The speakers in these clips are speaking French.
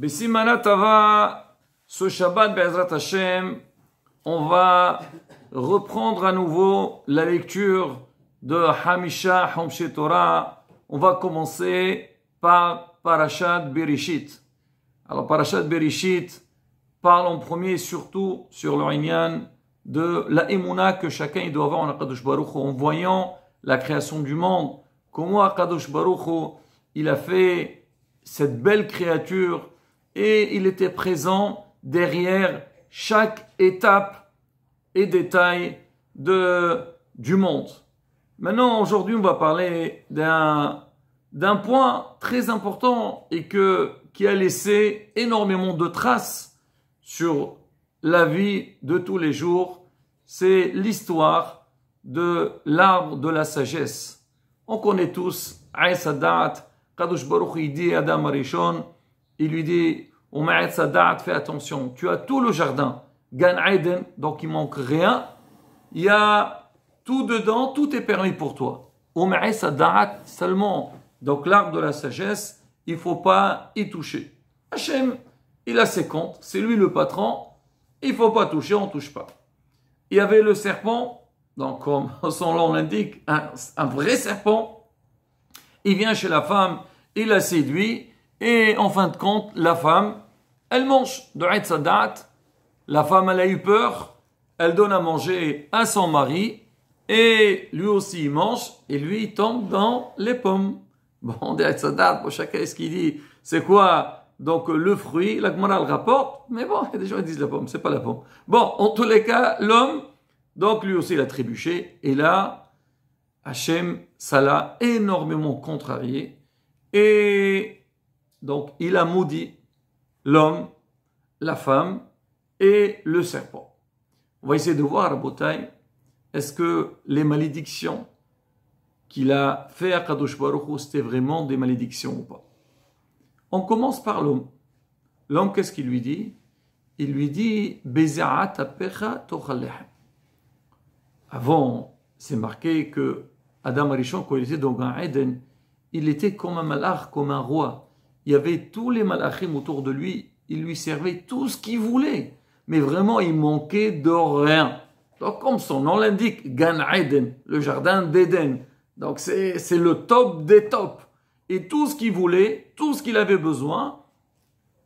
Tava, ce Shabbat Bezrat Hashem, on va reprendre à nouveau la lecture de Hamisha Homshe Torah. On va commencer par Parashat Berishit. Alors Parashat Berishit parle en premier surtout sur le de la émouna que chacun doit avoir en Akadosh Baruch en voyant la création du monde. Comment Akadosh Baruch il a fait cette belle créature et il était présent derrière chaque étape et détail de, du monde. Maintenant, aujourd'hui, on va parler d'un, d'un point très important et que, qui a laissé énormément de traces sur la vie de tous les jours. C'est l'histoire de l'arbre de la sagesse. On connaît tous Aïs Sadat, Kadush Baruch, il dit Adam Arishon, il lui dit Omer Sadat, fais attention, tu as tout le jardin. Gan Eden, donc il manque rien. Il y a tout dedans, tout est permis pour toi. Omer Sadat, seulement, donc l'arbre de la sagesse, il faut pas y toucher. Hachem, il a ses comptes, c'est lui le patron, il faut pas toucher, on touche pas. Il y avait le serpent, donc comme son nom l'indique, un vrai serpent. Il vient chez la femme, il la séduit, et en fin de compte, la femme, elle mange de Sadat. La femme, elle a eu peur. Elle donne à manger à son mari. Et lui aussi, il mange. Et lui, il tombe dans les pommes. Bon, de Sadat, pour chacun, est-ce qu'il dit C'est quoi donc le fruit La morale le rapporte. Mais bon, il y a des gens qui disent la pomme, c'est pas la pomme. Bon, en tous les cas, l'homme, donc lui aussi, il a trébuché. Et là, Hachem, ça l'a énormément contrarié. Et donc, il a maudit l'homme, la femme et le serpent. On va essayer de voir, Boutaï, est-ce que les malédictions qu'il a fait à Kadosh Baruch c'était vraiment des malédictions ou pas On commence par l'homme. L'homme, qu'est-ce qu'il lui dit Il lui dit Avant, c'est marqué que Adam Arishon, quand il était dans Eden, il était comme un malard, comme un roi il y avait tous les malachim autour de lui, il lui servait tout ce qu'il voulait. Mais vraiment, il manquait de rien. Donc, comme son nom l'indique, Gan Eden, le jardin d'Eden. Donc, c'est le top des tops. Et tout ce qu'il voulait, tout ce qu'il avait besoin,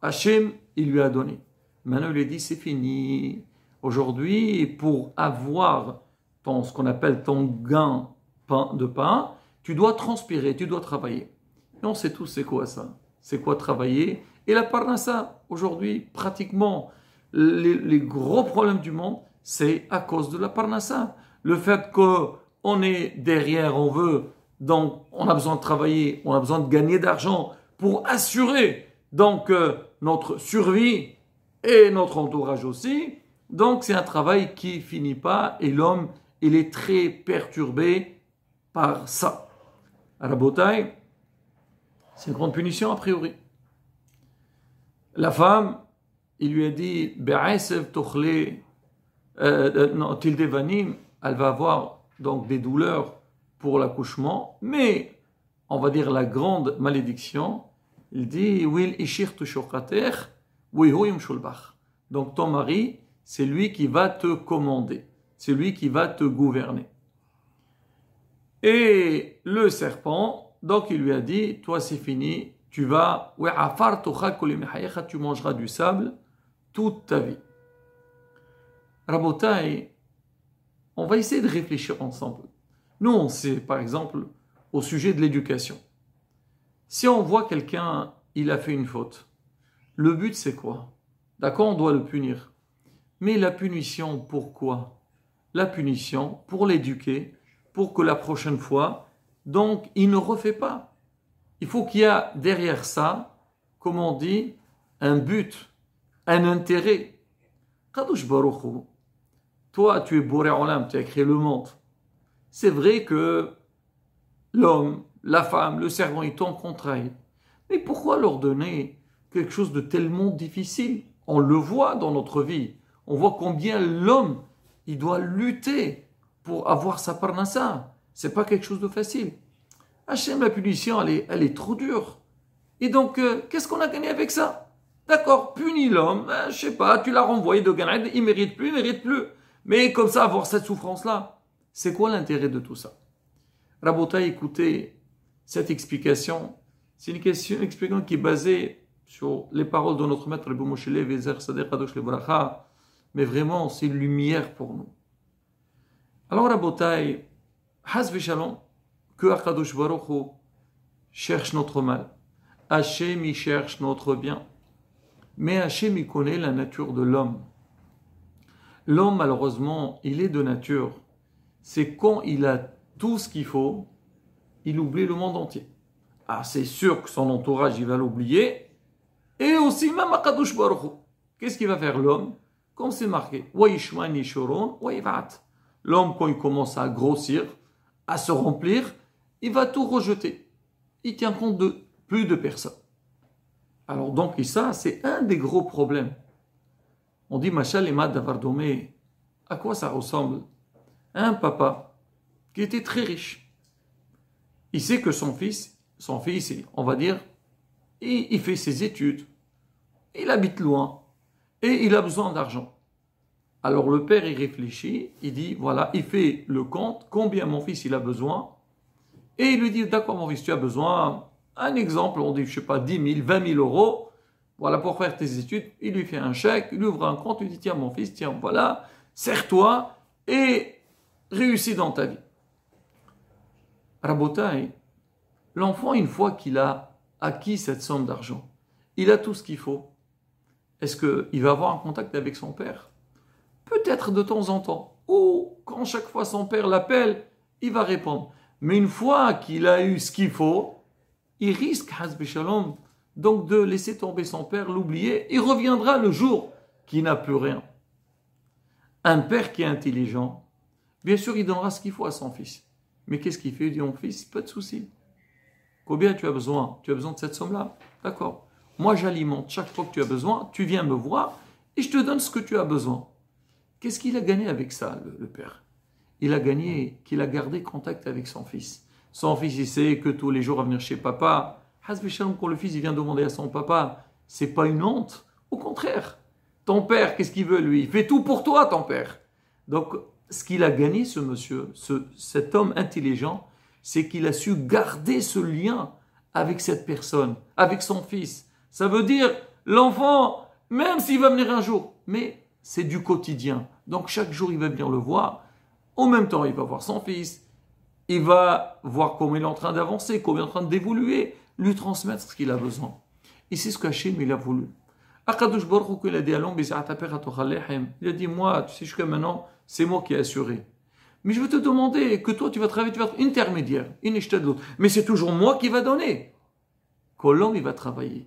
Hachem, il lui a donné. Maintenant, il lui a dit, c'est fini. Aujourd'hui, pour avoir ton, ce qu'on appelle ton gain de pain, tu dois transpirer, tu dois travailler. Et on sait tous c'est quoi ça c'est quoi travailler Et la parnassa, aujourd'hui, pratiquement, les, gros problèmes du monde, c'est à cause de la parnassa. Le fait qu'on est derrière, on veut, donc on a besoin de travailler, on a besoin de gagner d'argent pour assurer donc euh, notre survie et notre entourage aussi. Donc c'est un travail qui finit pas et l'homme, il est très perturbé par ça. À la bataille, c'est une grande punition a priori. La femme, il lui a dit euh, euh, devanim, elle va avoir donc des douleurs pour l'accouchement, mais on va dire la grande malédiction, il dit Donc ton mari, c'est lui qui va te commander, c'est lui qui va te gouverner. Et le serpent, donc il lui a dit, toi c'est fini, tu vas, tu mangeras du sable toute ta vie. Rabotai, on va essayer de réfléchir ensemble. Nous, on sait par exemple au sujet de l'éducation. Si on voit quelqu'un, il a fait une faute, le but c'est quoi D'accord, on doit le punir. Mais la punition, pourquoi La punition pour l'éduquer, pour que la prochaine fois, donc, il ne refait pas. Il faut qu'il y a derrière ça, comme on dit, un but, un intérêt. toi, tu es Boré Olam, tu as créé le monde. C'est vrai que l'homme, la femme, le servant, ils t'ont contraint. Mais pourquoi leur donner quelque chose de tellement difficile On le voit dans notre vie. On voit combien l'homme, il doit lutter pour avoir sa parnassa. C'est pas quelque chose de facile. Hachem, la punition, elle est, elle est trop dure. Et donc, euh, qu'est-ce qu'on a gagné avec ça D'accord, punis l'homme, euh, je sais pas, tu l'as renvoyé de Ganad, il mérite plus, il mérite plus. Mais comme ça, avoir cette souffrance-là, c'est quoi l'intérêt de tout ça Rabota, écoutez, cette explication, c'est une question explication qui est basée sur les paroles de notre maître, mais vraiment, c'est une lumière pour nous. Alors, Rabotai, Shalom, que Akadosh Baruch cherche notre mal. HaShem cherche notre bien. Mais HaShem y connaît la nature de l'homme. L'homme, malheureusement, il est de nature. C'est quand il a tout ce qu'il faut, il oublie le monde entier. Ah, c'est sûr que son entourage, il va l'oublier. Et aussi même Akadosh Baruch Qu'est-ce qu'il va faire l'homme Comme c'est marqué, L'homme, quand il commence à grossir, à se remplir, il va tout rejeter. Il tient compte de plus de personnes. Alors donc, ça, c'est un des gros problèmes. On dit, Machal et Davardome, à quoi ça ressemble Un papa qui était très riche. Il sait que son fils, son fils, on va dire, il fait ses études, il habite loin, et il a besoin d'argent. Alors le père, y réfléchit, il dit, voilà, il fait le compte, combien mon fils il a besoin. Et il lui dit, d'accord mon fils, tu as besoin, un exemple, on dit, je sais pas, 10 000, 20 000 euros, voilà, pour faire tes études. Il lui fait un chèque, il ouvre un compte, il dit, tiens mon fils, tiens, voilà, serre-toi et réussis dans ta vie. Rabotai, l'enfant, une fois qu'il a acquis cette somme d'argent, il a tout ce qu'il faut. Est-ce qu'il va avoir un contact avec son père Peut-être de temps en temps. Ou oh, quand chaque fois son père l'appelle, il va répondre. Mais une fois qu'il a eu ce qu'il faut, il risque, Shalom, donc de laisser tomber son père, l'oublier. et reviendra le jour qui n'a plus rien. Un père qui est intelligent, bien sûr, il donnera ce qu'il faut à son fils. Mais qu'est-ce qu'il fait Il dit, mon fils, pas de souci. Combien tu as besoin Tu as besoin de cette somme-là D'accord. Moi, j'alimente chaque fois que tu as besoin. Tu viens me voir et je te donne ce que tu as besoin. Qu'est-ce qu'il a gagné avec ça, le, père Il a gagné qu'il a gardé contact avec son fils. Son fils, il sait que tous les jours à venir chez papa, quand le fils il vient demander à son papa, c'est pas une honte. Au contraire, ton père, qu'est-ce qu'il veut lui Il fait tout pour toi, ton père. Donc, ce qu'il a gagné, ce monsieur, cet homme intelligent, c'est qu'il a su garder ce lien avec cette personne, avec son fils. Ça veut dire, l'enfant, même s'il va venir un jour, mais c'est du quotidien. Donc chaque jour, il va venir le voir. En même temps, il va voir son fils. Il va voir comment il est en train d'avancer, comment il est en train d'évoluer, lui transmettre ce qu'il a besoin. Et c'est ce qu'Hachim, il a voulu. il a dit moi, tu sais, jusqu'à maintenant, c'est moi qui ai assuré. Mais je veux te demander que toi, tu vas travailler, tu vas être intermédiaire, une Mais c'est toujours moi qui va donner. Quand l'homme, il va travailler,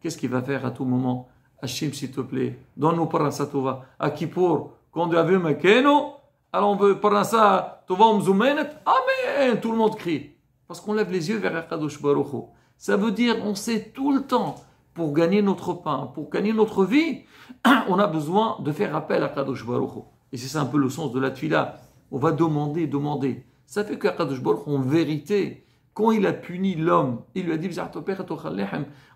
qu'est-ce qu'il va faire à tout moment Hachim, s'il te plaît, donne-nous par un satova, à pour? Quand Dieu a vu Mekeno, alors on veut par ça, Amen, tout le monde crie. Parce qu'on lève les yeux vers Akadosh Baruch Ça veut dire, on sait tout le temps, pour gagner notre pain, pour gagner notre vie, on a besoin de faire appel à Kadosh Baruch Et c'est un peu le sens de la tuila. On va demander, demander. Ça fait que Kadosh en vérité, quand il a puni l'homme, il lui a dit,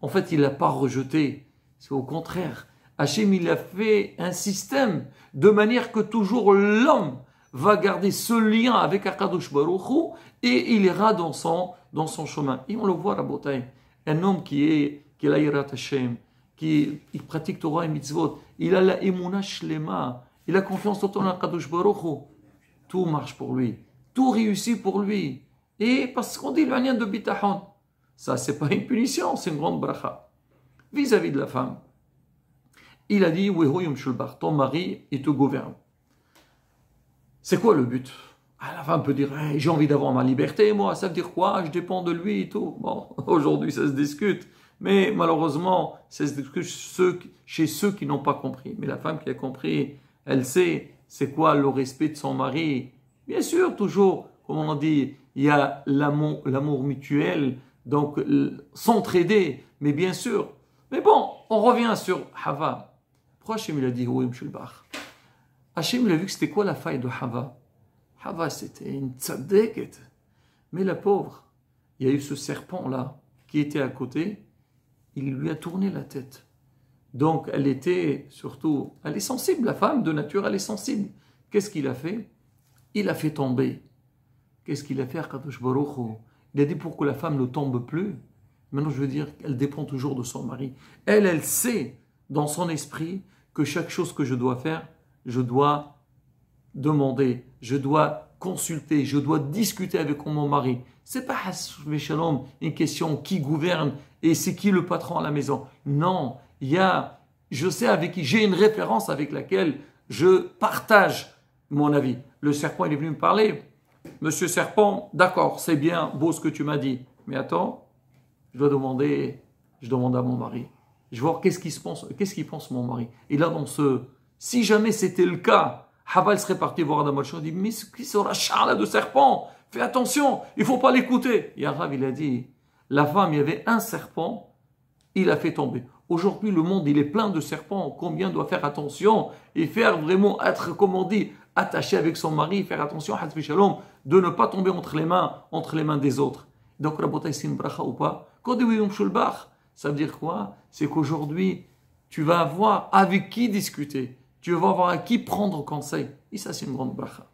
en fait, il ne l'a pas rejeté. C'est au contraire, Hachem, il a fait un système de manière que toujours l'homme va garder ce lien avec Akadosh Baruch Hu et il ira dans son, dans son chemin. Et on le voit, la Botay Un homme qui est, qui Hachem, qui il pratique Torah et mitzvot, il a la Emunah Shlema, il a confiance en Akadosh Baruch Hu. Tout marche pour lui, tout réussit pour lui. Et parce qu'on dit le de Bitahon, ça c'est pas une punition, c'est une grande bracha. Vis-à-vis de la femme, il a dit ton mari il te gouverne. C'est quoi le but À ah, la femme peut dire eh, j'ai envie d'avoir ma liberté, moi, ça veut dire quoi Je dépends de lui et tout. Bon, aujourd'hui, ça se discute. Mais malheureusement, ça se discute chez ceux qui n'ont pas compris. Mais la femme qui a compris, elle sait c'est quoi le respect de son mari. Bien sûr, toujours, comme on dit, il y a l'amour mutuel, donc s'entraider, mais bien sûr. Mais bon, on revient sur Hava. Pourquoi Hachem il a dit Hachem il a vu que c'était quoi la faille de Hava Hava c'était une tzadeket. Mais la pauvre, il y a eu ce serpent-là qui était à côté, il lui a tourné la tête. Donc elle était surtout, elle est sensible, la femme de nature, elle est sensible. Qu'est-ce qu'il a fait Il a fait tomber. Qu'est-ce qu'il a fait Il a dit pour que la femme ne tombe plus. Maintenant, je veux dire qu'elle dépend toujours de son mari. Elle, elle sait dans son esprit que chaque chose que je dois faire, je dois demander, je dois consulter, je dois discuter avec mon mari. C'est pas une question qui gouverne et c'est qui le patron à la maison. Non, il y a, je sais avec qui, j'ai une référence avec laquelle je partage mon avis. Le serpent, il est venu me parler. Monsieur Serpent, d'accord, c'est bien beau ce que tu m'as dit. Mais attends, je dois demander, je demande à mon mari. Je vais voir qu'est-ce qu'il pense, qu'est-ce qu'il pense mon mari. Et là, dans ce, si jamais c'était le cas, Haval serait parti voir Adam al dit, mais qui sera Charles de serpent Fais attention, il faut pas l'écouter. Et il a dit, la femme, il y avait un serpent, il a fait tomber. Aujourd'hui, le monde, il est plein de serpents. Combien doit faire attention et faire vraiment être, comme on dit, attaché avec son mari, faire attention, de ne pas tomber entre les mains, entre les mains des autres. Donc, la c'est une ou pas Quand ça veut dire quoi C'est qu'aujourd'hui, tu vas avoir avec qui discuter. Tu vas avoir à qui prendre conseil. Et ça, c'est une grande bracha.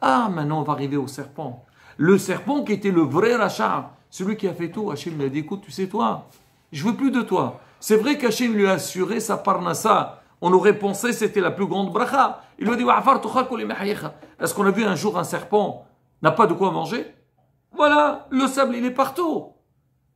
Ah, maintenant, on va arriver au serpent. Le serpent qui était le vrai rachat, celui qui a fait tout. Hachem lui a dit écoute, tu sais, toi, je veux plus de toi. C'est vrai qu'Hachem lui a assuré sa parnassa. On aurait pensé c'était la plus grande bracha. Il lui a dit Est-ce qu'on a vu un jour un serpent n'a pas de quoi manger Voilà, le sable, il est partout.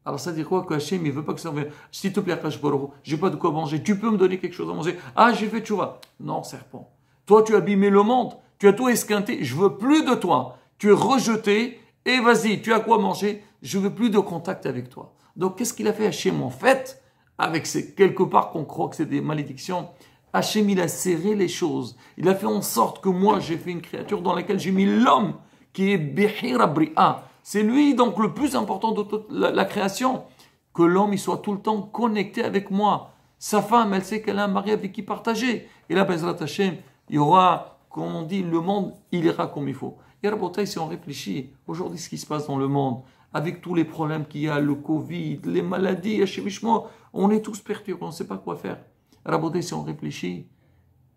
Alors ça veut dire quoi que il veut pas que ça revienne. S'il te plaît, je n'ai pas de quoi manger. Tu peux me donner quelque chose à manger Ah, j'ai fait vois. Non, serpent. Toi, tu as abîmé le monde. Tu as tout esquinté. Je veux plus de toi. Tu es rejeté. Et vas-y, tu as quoi manger Je veux plus de contact avec toi. Donc, qu'est-ce qu'il a fait Hachem En fait, avec ces quelque part qu'on croit que c'est des malédictions, Hachem, il a serré les choses. Il a fait en sorte que moi, j'ai fait une créature dans laquelle j'ai mis l'homme qui est Behir c'est lui donc le plus important de toute la, création. Que l'homme il soit tout le temps connecté avec moi. Sa femme, elle sait qu'elle a un mari avec qui partager. Et là, Bezrat il y aura, comme on dit, le monde, il ira comme il faut. Et Rabotai, si on réfléchit, aujourd'hui, ce qui se passe dans le monde, avec tous les problèmes qu'il y a, le Covid, les maladies, on est tous perturbés, on ne sait pas quoi faire. Rabotai, si on réfléchit,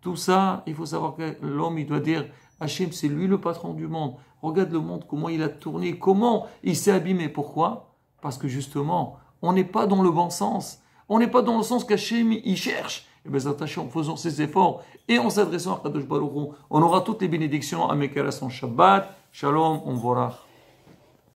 tout ça, il faut savoir que l'homme, il doit dire, Hachem, c'est lui le patron du monde. Regarde le monde, comment il a tourné, comment il s'est abîmé. Pourquoi Parce que justement, on n'est pas dans le bon sens. On n'est pas dans le sens qu'Hachem, il cherche. Et eh bien, attachons, faisons ses efforts et en s'adressant à Kadosh Baruch on aura toutes les bénédictions. à son Shabbat. Shalom, on